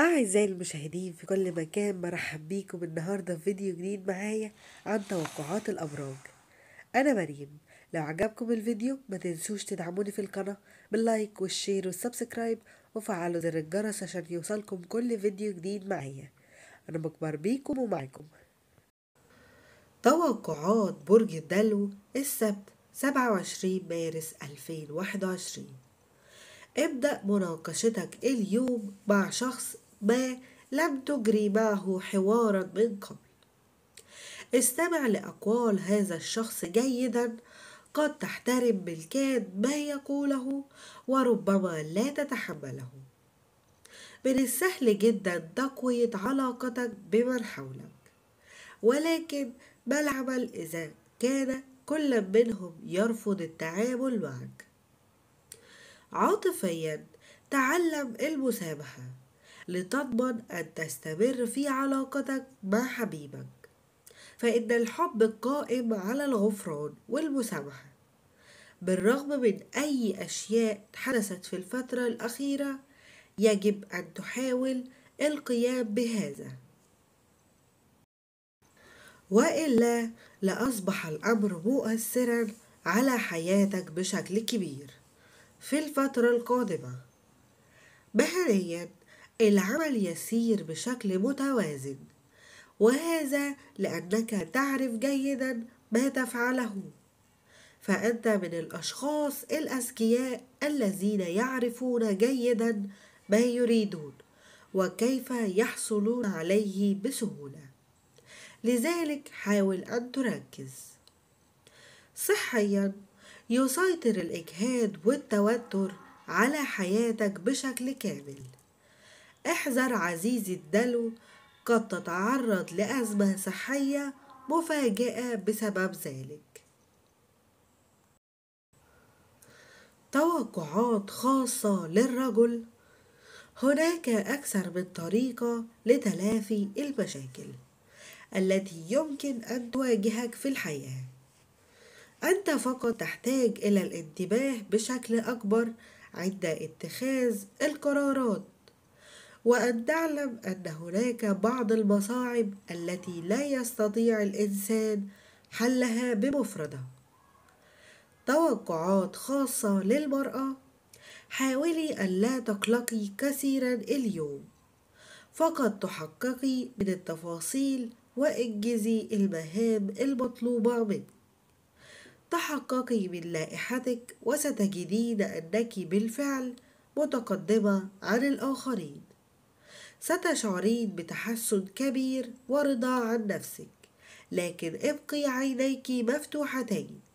أعزائي المشاهدين في كل مكان مرحب بيكم النهاردة في فيديو جديد معايا عن توقعات الأبراج أنا مريم لو عجبكم الفيديو ما تنسوش تدعموني في القناة باللايك والشير والسبسكرايب وفعلوا زر الجرس عشان يوصلكم كل فيديو جديد معايا أنا بكبر بيكم ومعاكم توقعات برج الدلو السبت 27 مارس 2021 ابدأ مناقشتك اليوم مع شخص ما لم تجري معه حوارا من قبل استمع لأقوال هذا الشخص جيدا قد تحترم بالكاد ما يقوله وربما لا تتحمله من السهل جدا تقوية علاقتك بمن حولك ولكن ما العمل إذا كان كل منهم يرفض التعامل معك عاطفيا تعلم المسامحة لتضمن أن تستمر في علاقتك مع حبيبك فإن الحب قائم على الغفران والمسامحة بالرغم من أي أشياء حدثت في الفترة الأخيرة يجب أن تحاول القيام بهذا وإلا لأصبح الأمر مؤثرا على حياتك بشكل كبير في الفترة القادمة مهنيا العمل يسير بشكل متوازن وهذا لأنك تعرف جيدا ما تفعله فأنت من الأشخاص الأذكياء الذين يعرفون جيدا ما يريدون وكيف يحصلون عليه بسهولة لذلك حاول أن تركز صحيا يسيطر الإجهاد والتوتر على حياتك بشكل كامل احذر عزيزي الدلو قد تتعرض لأزمة صحية مفاجئة بسبب ذلك توقعات خاصة للرجل هناك أكثر من طريقة لتلافي المشاكل التي يمكن أن تواجهك في الحياة أنت فقط تحتاج إلى الانتباه بشكل أكبر عند اتخاذ القرارات وأن تعلم أن هناك بعض المصاعب التي لا يستطيع الإنسان حلها بمفرده توقعات خاصة للمرأة حاولي ألا تقلقي كثيرا اليوم فقد تحققي من التفاصيل وانجزي المهام المطلوبة منك تحققي من لائحتك وستجدين أنك بالفعل متقدمة عن الآخرين ستشعرين بتحسن كبير ورضا عن نفسك لكن ابقي عينيك مفتوحتين